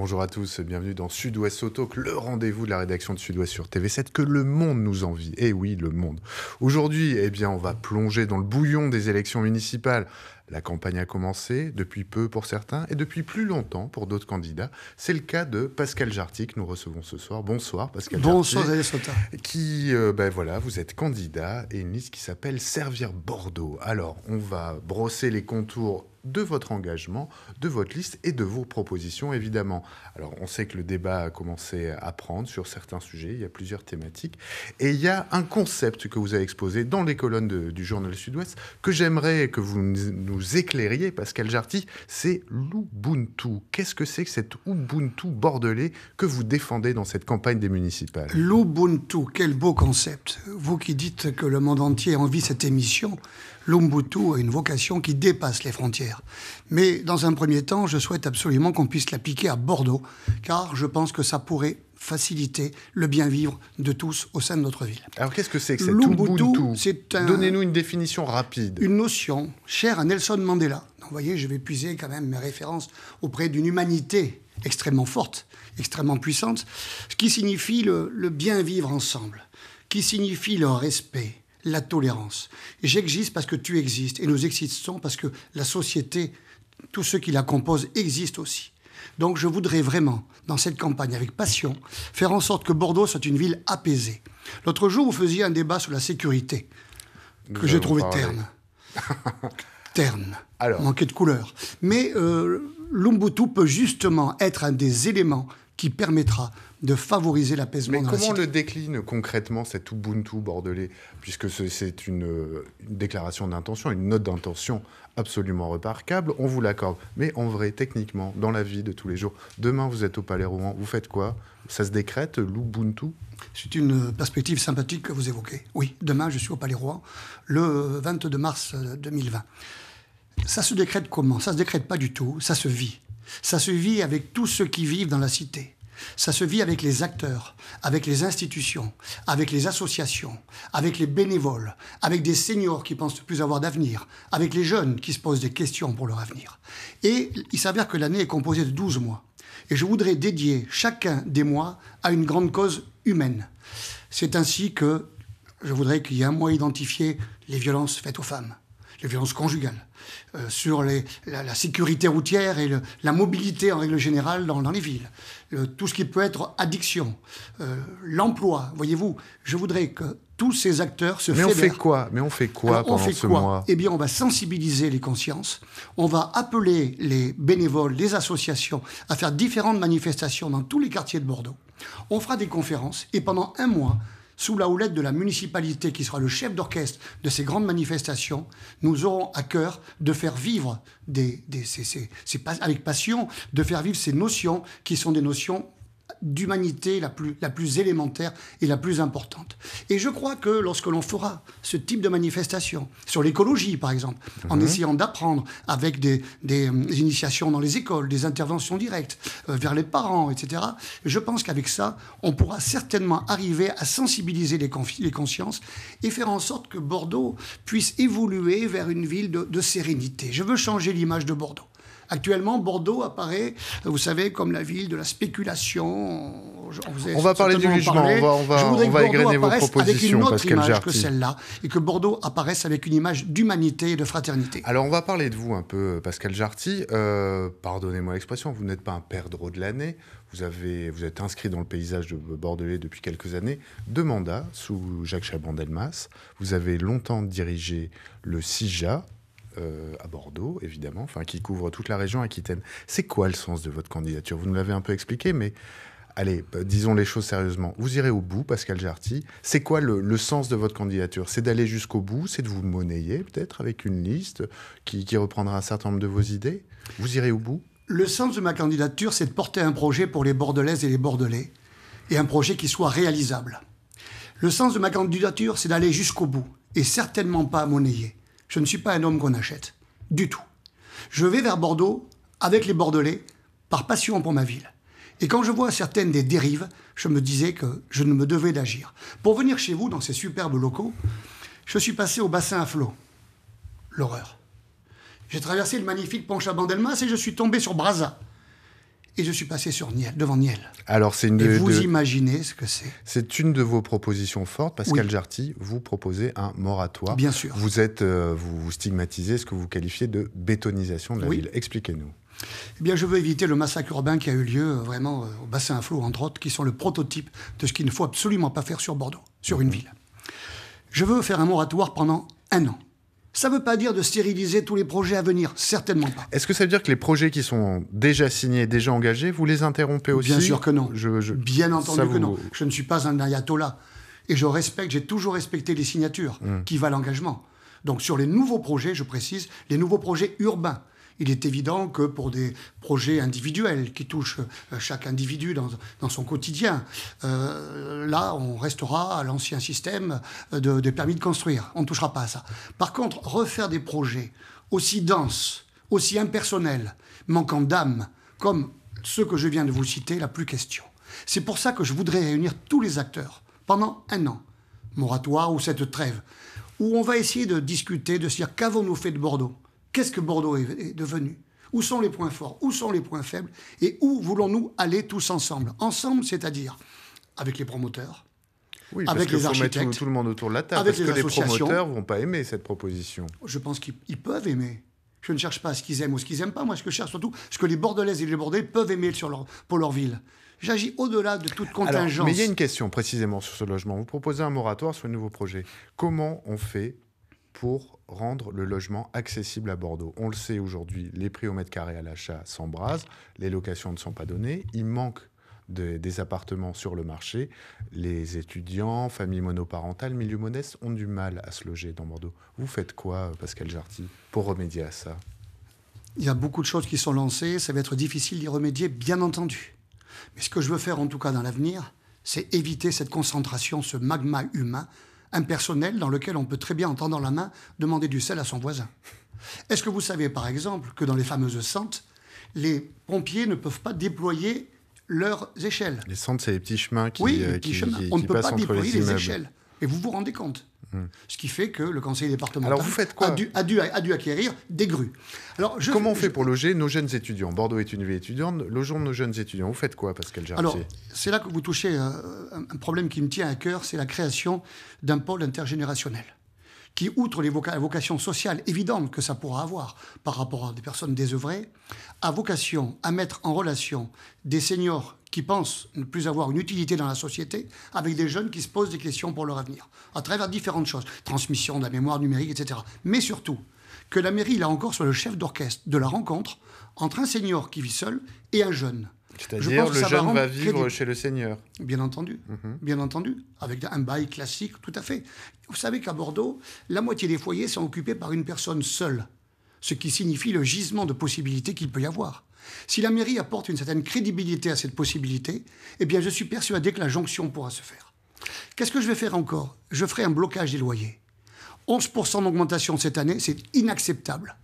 Bonjour à tous, bienvenue dans Sud-Ouest Auto, le rendez-vous de la rédaction de Sud-Ouest sur TV7 que le monde nous envie. Eh oui, le monde. Aujourd'hui, eh bien, on va plonger dans le bouillon des élections municipales. La campagne a commencé, depuis peu pour certains et depuis plus longtemps pour d'autres candidats. C'est le cas de Pascal Jarty que nous recevons ce soir. Bonsoir Pascal Bonsoir Qui, euh, ben voilà, vous êtes candidat et une liste qui s'appelle Servir Bordeaux. Alors, on va brosser les contours de votre engagement, de votre liste et de vos propositions, évidemment. Alors, on sait que le débat a commencé à prendre sur certains sujets, il y a plusieurs thématiques, et il y a un concept que vous avez exposé dans les colonnes du journal Sud-Ouest que j'aimerais que vous nous éclairiez, Pascal Jarty, c'est l'Ubuntu. Qu'est-ce que c'est que cet Ubuntu bordelais que vous défendez dans cette campagne des municipales L'Ubuntu, quel beau concept. Vous qui dites que le monde entier envie cette émission, l'Umbutu a une vocation qui dépasse les frontières. Mais dans un premier temps, je souhaite absolument qu'on puisse l'appliquer à Bordeaux, car je pense que ça pourrait faciliter le bien vivre de tous au sein de notre ville. Alors qu'est-ce que c'est que cet Ubuntu Donnez-nous une définition rapide. Une notion chère à Nelson Mandela. vous voyez, je vais puiser quand même mes références auprès d'une humanité extrêmement forte, extrêmement puissante, ce qui signifie le bien vivre ensemble, qui signifie le respect, la tolérance. J'existe parce que tu existes et nous existons parce que la société, tous ceux qui la composent, existent aussi. Donc je voudrais vraiment, dans cette campagne, avec passion, faire en sorte que Bordeaux soit une ville apaisée. L'autre jour, vous faisiez un débat sur la sécurité, que j'ai trouvé terne. terne. Alors. Manqué de couleur. Mais euh, Lumbutu peut justement être un des éléments qui permettra de favoriser l'apaisement. Mais comment le décline concrètement cet Ubuntu bordelais, puisque c'est une, déclaration d'intention, une note d'intention absolument remarquable, on vous l'accorde. Mais en vrai, techniquement, dans la vie de tous les jours, demain vous êtes au Palais Rouen, vous faites quoi Ça se décrète l'Ubuntu C'est une perspective sympathique que vous évoquez. Oui, demain je suis au Palais Rouen, le 22 mars 2020. Euh, ça se décrète comment Ça se décrète pas du tout, ça se vit. Ça se vit avec tous ceux qui vivent dans la cité. Ça se vit avec les acteurs, avec les institutions, avec les associations, avec les bénévoles, avec des seniors qui pensent ne plus avoir d'avenir, avec les jeunes qui se posent des questions pour leur avenir. Et il s'avère que l'année est composée de 12 mois. Et je voudrais dédier chacun des mois à une grande cause humaine. C'est ainsi que je voudrais qu'il y ait un mois identifié les violences faites aux femmes les violences conjugales, euh, sur la, sécurité routière et la mobilité en règle générale dans, les villes, tout ce qui peut être addiction, euh, l'emploi. Voyez-vous, je voudrais que tous ces acteurs se Mais on fait quoi Mais on fait quoi pendant fait ce mois Eh bien, on va sensibiliser les consciences, on va appeler les bénévoles, les associations à faire différentes manifestations dans tous les quartiers de Bordeaux. On fera des conférences et pendant un mois, sous la houlette de la municipalité qui sera le chef d'orchestre de ces grandes manifestations, nous aurons à cœur de faire vivre avec passion, de faire vivre ces notions qui sont des notions d'humanité la plus, la plus élémentaire et la plus importante. Et je crois que lorsque l'on fera ce type de manifestation, sur l'écologie par exemple, en mhm. essayant d'apprendre avec des, euh, initiations dans les écoles, des interventions directes euh, vers les parents, etc., je pense qu'avec ça, on pourra certainement arriver à sensibiliser les, les, consciences et faire en sorte que Bordeaux puisse évoluer vers une ville de sérénité. Je veux changer l'image de Bordeaux. Actuellement, Bordeaux apparaît, euh, vous savez, comme la ville de la spéculation. On, va parler du jugement, on va, Je que vos propositions, avec une autre image que celle-là, et que Bordeaux apparaisse avec une image d'humanité et de fraternité. Alors, on va parler de vous un peu, euh, Pascal Jarty. Euh, pardonnez-moi l'expression, vous n'êtes pas un perdreau de l'année. Vous, avez, vous êtes inscrit dans le paysage de bordelais depuis quelques années, deux mandats sous Jacques Chaban-Delmas. Vous avez longtemps dirigé le CIJA, euh, à Bordeaux, évidemment, enfin qui couvre toute la région Aquitaine. C'est quoi le sens de votre candidature Vous nous l'avez un peu expliqué, mais allez, bah, disons les choses sérieusement. Vous irez au bout, Pascal Jarty. C'est quoi le, sens de votre candidature C'est d'aller jusqu'au bout, c'est de vous monnayer peut-être avec une liste qui, qui reprendra un certain nombre de vos idées. Vous irez au bout Le sens de ma candidature, c'est de porter un projet pour les Bordelaises et les Bordelais, et un projet qui soit réalisable. Le sens de ma candidature, c'est d'aller jusqu'au bout, et certainement pas monnayer. Je ne suis pas un homme qu'on achète. Du tout. Je vais vers Bordeaux avec les Bordelais par passion pour ma ville. Et quand je vois certaines des dérives, je me disais que je ne me devais d'agir. Pour venir chez vous, dans ces superbes locaux, je suis passé au bassin à flot. L'horreur. J'ai traversé le magnifique pont bandelmas et je suis tombé sur Braza, et je suis passé sur Niel, devant Niel. Alors c'est une. Et vous imaginez ce que c'est. C'est une de vos propositions fortes, Pascal Jarty. Vous proposez un moratoire. Bien sûr. Vous êtes, euh, vous, stigmatisez ce que vous qualifiez de bétonisation de la ville. Expliquez-nous. Eh bien, je veux éviter le massacre urbain qui a eu lieu euh, vraiment euh, au bassin à flot, entre autres, qui sont le prototype de ce qu'il ne faut absolument pas faire sur Bordeaux, sur une mhm. ville. Je veux faire un moratoire pendant un an. Ça ne veut pas dire de stériliser tous les projets à venir, certainement pas. Est-ce que ça veut dire que les projets qui sont déjà signés, déjà engagés, vous les interrompez aussi Bien sûr que non. Je, Bien entendu que non. Je ne suis pas un ayatollah. Et je respecte, j'ai toujours respecté les signatures hmm. qui valent l'engagement. Donc sur les nouveaux projets, je précise, les nouveaux projets urbains, il est évident que pour des projets individuels qui touchent euh, chaque individu dans, son quotidien, euh, là, on restera à l'ancien système euh, de, permis de construire. On ne touchera pas à ça. Par contre, refaire des projets aussi denses, aussi impersonnels, manquant d'âme, comme ceux que je viens de vous citer, la plus question. C'est pour ça que je voudrais réunir tous les acteurs pendant un an, moratoire ou cette trêve, où on va essayer de discuter, de se dire qu'avons-nous fait de Bordeaux Qu'est-ce que Bordeaux est devenu Où sont les points forts Où sont les points faibles Et où voulons-nous aller tous ensemble Ensemble, c'est-à-dire avec les promoteurs, oui, avec les architectes, tout, le monde autour de la table, parce que les promoteurs vont pas aimer cette proposition. Je pense qu'ils peuvent aimer. Je ne cherche pas ce qu'ils aiment ou ce qu'ils n'aiment pas. Moi, ce que je cherche surtout, ce que les Bordelaises et les Bordelais peuvent aimer sur pour leur ville. J'agis au-delà de toute contingence. mais il y a une question précisément sur ce logement. Vous proposez un moratoire sur le nouveau projet. Comment on fait pour rendre le logement accessible à Bordeaux. On le sait aujourd'hui, les prix au mètre carré à l'achat s'embrasent, les locations ne sont pas données, il manque des appartements sur le marché. Les étudiants, familles monoparentales, milieux modestes ont du mal à se loger dans Bordeaux. Vous faites quoi, Pascal Jarty, pour remédier à ça Il y a beaucoup de choses qui sont lancées, ça va être difficile d'y remédier, bien entendu. Mais ce que je veux faire, en tout cas dans l'avenir, c'est éviter cette concentration, ce magma humain personnel dans lequel on peut très bien, en tendant la main, demander du sel à son voisin. Est-ce que vous savez, par exemple, que dans les fameuses centres, les pompiers ne peuvent pas déployer leurs échelles Les centres, c'est les petits chemins qui, oui, euh, on ne peut pas déployer les échelles. Et vous vous rendez compte Mm. Ce qui fait que le conseil départemental vous faites quoi a, dû, acquérir des grues. Alors, Comment on fait pour loger nos jeunes étudiants Bordeaux est une ville étudiante. Logeons nos jeunes étudiants. Vous faites quoi, Pascal Gérard Alors, c'est là que vous touchez euh, un problème qui me tient à cœur, c'est la création d'un pôle intergénérationnel qui, outre les la vocation sociale évidente que ça pourra avoir par rapport à des personnes désœuvrées, a vocation à mettre en relation des seniors qui pensent ne plus avoir une utilité dans la société, avec des jeunes qui se posent des questions pour leur avenir, à travers différentes choses, transmission de la mémoire numérique, etc. Mais surtout, que la mairie, là encore, soit le chef d'orchestre de la rencontre entre un senior qui vit seul et un jeune. C'est-à-dire le jeune va, vivre chez le seigneur. Bien entendu, mhm. bien entendu, avec un bail classique, tout à fait. Vous savez qu'à Bordeaux, la moitié des foyers sont occupés par une personne seule, ce qui signifie le gisement de possibilités qu'il peut y avoir. Si la mairie apporte une certaine crédibilité à cette possibilité, eh bien, je suis persuadé que la jonction pourra se faire. Qu'est-ce que je vais faire encore Je ferai un blocage des loyers. 11% d'augmentation cette année, c'est inacceptable.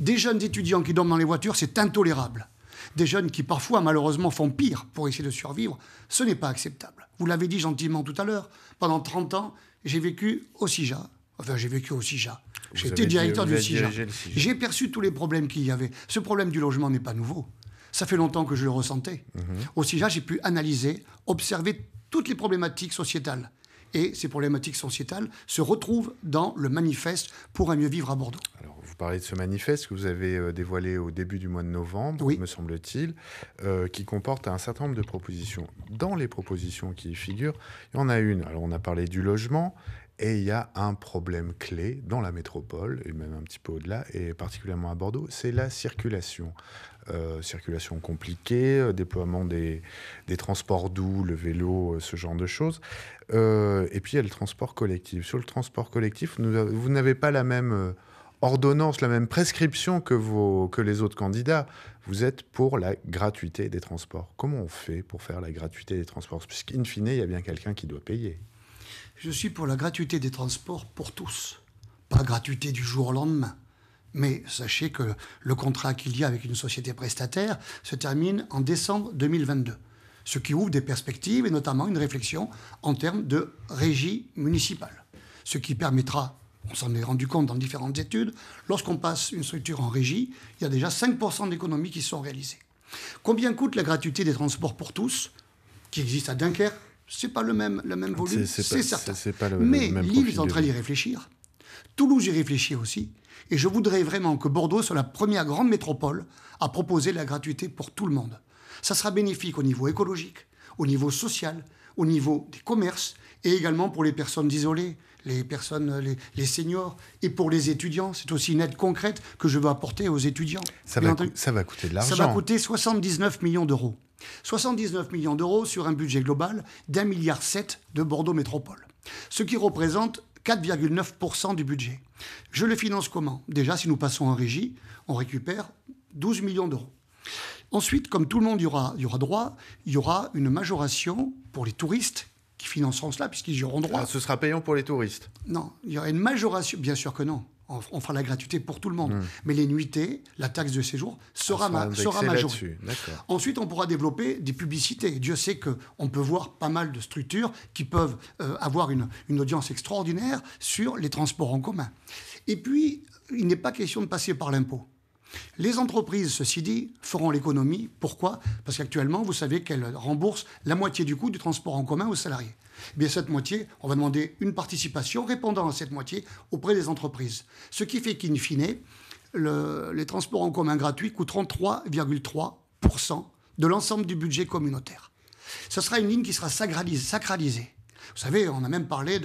Des jeunes étudiants qui dorment dans les voitures, c'est intolérable. Des jeunes qui parfois, malheureusement, font pire pour essayer de survivre, ce n'est pas acceptable. Vous l'avez dit gentiment tout à l'heure, pendant 30 ans, j'ai vécu au CIJA. Enfin, j'ai vécu au CIJA. J'étais directeur du CIGA. J'ai perçu tous les problèmes qu'il y avait. Ce problème du logement n'est pas nouveau. Ça fait longtemps que je le ressentais. Mhm. Au CIGA, j'ai pu analyser, observer toutes les problématiques sociétales. Et ces problématiques sociétales se retrouvent dans le manifeste pour un mieux vivre à Bordeaux. Alors, vous parlez de ce manifeste que vous avez euh, dévoilé au début du mois de novembre, me semble-t-il, euh, qui comporte un certain nombre de propositions. Dans les propositions qui y figurent, il y en a une. Alors, on a parlé du logement. Et il y a un problème clé dans la métropole, et même un petit peu au-delà, et particulièrement à Bordeaux, c'est la circulation. Euh, circulation compliquée, euh, déploiement des, transports doux, le vélo, euh, ce genre de choses. et puis il y a le transport collectif. Sur le transport collectif, vous n'avez pas la même ordonnance, la même prescription que, vos, que les autres candidats. Vous êtes pour la gratuité des transports. Comment on fait pour faire la gratuité des transports Puisqu'in fine, il y a bien quelqu'un qui doit payer. Je suis pour la gratuité des transports pour tous. Pas gratuité du jour au lendemain. Mais sachez que le contrat qu'il y a avec une société prestataire se termine en décembre 2022, ce qui ouvre des perspectives et notamment une réflexion en termes de régie municipale, ce qui permettra, on s'en est rendu compte dans différentes études, lorsqu'on passe une structure en régie, il y a déjà 5% d'économies qui sont réalisées. Combien coûte la gratuité des transports pour tous, qui existe à Dunkerque, c'est pas le même, le même volume, c'est certain. Mais Lille est en train d'y réfléchir, Toulouse y réfléchit aussi, et je voudrais vraiment que Bordeaux soit la première grande métropole à proposer la gratuité pour tout le monde. Ça sera bénéfique au niveau écologique, au niveau social, au niveau des commerces, et également pour les personnes isolées, les personnes, les, seniors, et pour les étudiants. C'est aussi une aide concrète que je veux apporter aux étudiants. Ça, va, ça va, coûter de l'argent. Ça va coûter 79 millions d'euros. 79 millions d'euros sur un budget global d'un milliard sept de Bordeaux Métropole, ce qui représente 4,9% du budget. Je le finance comment Déjà, si nous passons en régie, on récupère 12 millions d'euros. Ensuite, comme tout le monde y aura, droit, il y aura une majoration pour les touristes qui financeront cela, puisqu'ils y auront droit. Ah, ce sera payant pour les touristes Non, il y aura une majoration, bien sûr que non on, fera la gratuité pour tout le monde. Hmm. Mais les nuitées, la taxe de séjour sera, ah, majeure. sera Ensuite, on pourra développer des publicités. Dieu sait qu'on peut voir pas mal de structures qui peuvent euh, avoir une audience extraordinaire sur les transports en commun. Et puis, il n'est pas question de passer par l'impôt. Les entreprises, ceci dit, feront l'économie. Pourquoi Parce qu'actuellement, vous savez qu'elles remboursent la moitié du coût du transport en commun aux salariés. Eh bien, cette moitié, on va demander une participation répondant à cette moitié auprès des entreprises. Ce qui fait qu'in fine, les transports en commun gratuits coûteront 3,3% de l'ensemble du budget communautaire. Ce sera une ligne qui sera sacralisée. Vous savez, on a même parlé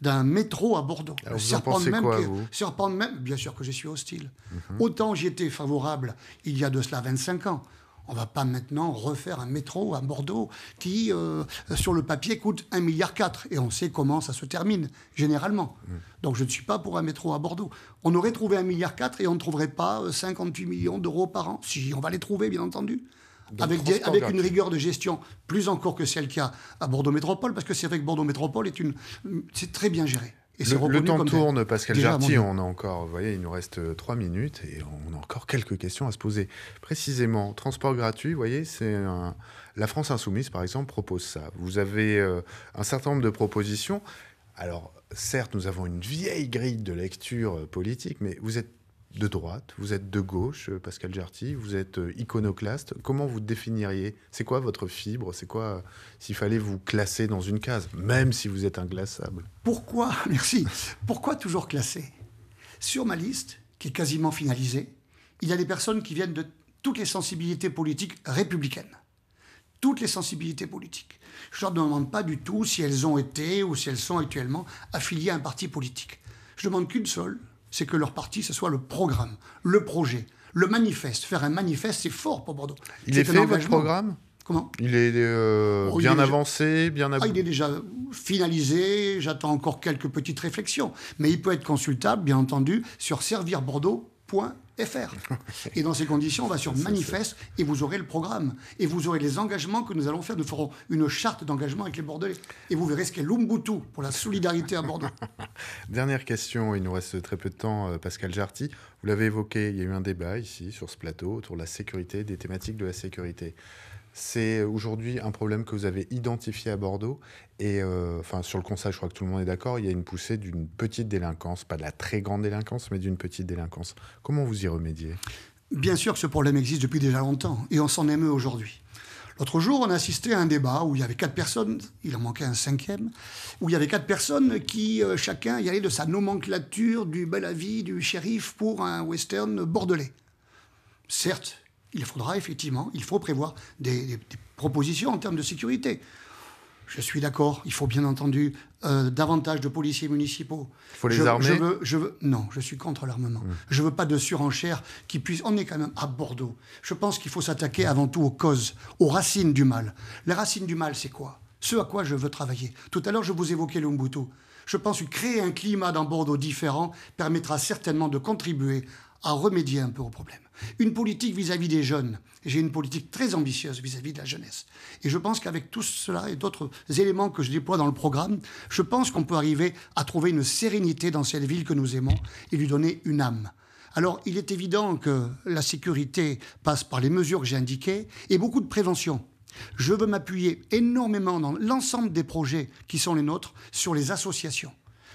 d'un métro à Bordeaux. Alors, vous même bien sûr que je suis hostile. Mhm. Autant j'y étais favorable il y a de cela 25 ans. On va pas maintenant refaire un métro à Bordeaux qui, euh, sur le papier, coûte 1,4 milliard et on sait comment ça se termine, généralement. Mhm. Donc je ne suis pas pour un métro à Bordeaux. On aurait trouvé 1,4 milliard et on ne trouverait pas 58 euh, millions d'euros par an. Si, on va les trouver, bien entendu avec, une rigueur de gestion plus encore que celle qu'il y a à Bordeaux Métropole, parce que c'est vrai que Bordeaux Métropole est une, c'est très bien géré. Et le, le, temps tourne, Pascal Jarty, on a encore, vous voyez, il nous reste euh, trois minutes et on a encore quelques questions à se poser. Précisément, transport gratuit, vous voyez, c'est la France Insoumise, par exemple, propose ça. Vous avez euh, un certain nombre de propositions. Alors, certes, nous avons une vieille grille de lecture euh, politique, mais vous êtes de droite, vous êtes de gauche, euh, Pascal Jarty, vous êtes euh, iconoclaste. Comment vous définiriez C'est quoi votre fibre C'est quoi euh, s'il fallait vous classer dans une case, même si vous êtes inglaçable Pourquoi Merci. Pourquoi toujours classer Sur ma liste, qui est quasiment finalisée, il y a des personnes qui viennent de toutes les sensibilités politiques républicaines. Toutes les sensibilités politiques. Je ne leur demande pas du tout si elles ont été ou si elles sont actuellement affiliées à un parti politique. Je demande qu'une seule, c'est que leur parti, ce soit le programme, le projet, le manifeste. Faire un manifeste, c'est fort pour Bordeaux. Il est, fait, votre programme Comment Il est euh, oh, bien avancé, bien ah, Il est déjà finalisé, j'attends encore quelques petites réflexions. Mais il peut être consultable, bien entendu, sur servir Bordeaux .fr. Et dans ces conditions, on va sur manifeste et vous aurez le programme. Et vous aurez les engagements que nous allons faire. Nous ferons une charte d'engagement avec les Bordelais. Et vous verrez ce qu'est l'Umbutu pour la solidarité à Bordeaux. Dernière question, il nous reste très peu de temps, euh, Pascal Jarty. Vous l'avez évoqué, il y a eu un débat ici sur ce plateau autour de la sécurité, des thématiques de la sécurité. C'est aujourd'hui un problème que vous avez identifié à Bordeaux. Et euh, enfin, sur le conseil, je crois que tout le monde est d'accord, il y a une poussée d'une petite délinquance, pas de la très grande délinquance, mais d'une petite délinquance. Comment vous y remédiez Bien sûr que ce problème existe depuis déjà longtemps, et on s'en émeut aujourd'hui. L'autre jour, on assistait à un débat où il y avait quatre personnes, il en manquait un cinquième, où il y avait quatre personnes qui, euh, chacun, y allait de sa nomenclature du bel avis du shérif pour un western bordelais. Certes, il faudra effectivement, il faut prévoir des, propositions en termes de sécurité. Je suis d'accord, il faut bien entendu euh, davantage de policiers municipaux. Il faut les je, armer veux, Non, je suis contre l'armement. Mmh. Je ne veux pas de surenchère qui puisse... On est quand même à Bordeaux. Je pense qu'il faut s'attaquer avant tout aux causes, aux racines du mal. Les racines du mal, c'est quoi Ce à quoi je veux travailler. Tout à l'heure, je vous évoquais le Je pense que créer un climat dans Bordeaux différent permettra certainement de contribuer à remédier un peu au problème. Une politique vis-à-vis des jeunes. J'ai une politique très ambitieuse vis-à-vis -vis de la jeunesse. Et je pense qu'avec tout cela et d'autres éléments que je déploie dans le programme, je pense qu'on peut arriver à trouver une sérénité dans cette ville que nous aimons et lui donner une âme. Alors, il est évident que la sécurité passe par les mesures que j'ai indiquées et beaucoup de prévention. Je veux m'appuyer énormément dans l'ensemble des projets qui sont les nôtres sur les associations,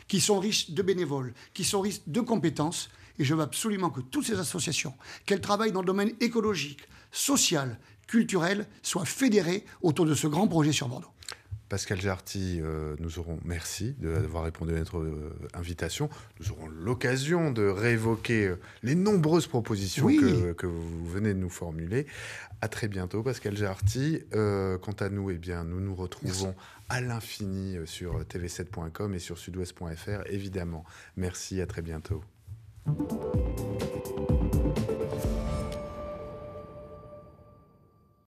qui sont riches de bénévoles, qui sont riches de compétences, et je veux absolument que toutes ces associations, qu'elles travaillent dans le domaine écologique, social, culturel, soient fédérées autour de ce grand projet sur Bordeaux. Pascal Jarty, euh, nous aurons merci d'avoir répondu à notre euh, invitation. Nous aurons l'occasion de réévoquer euh, les nombreuses propositions que, vous venez de nous formuler. À très bientôt, Pascal Jarty. quant à nous, eh bien, nous nous retrouvons à l'infini sur tv7.com et sur sudouest.fr, évidemment. Merci, à très bientôt. えっ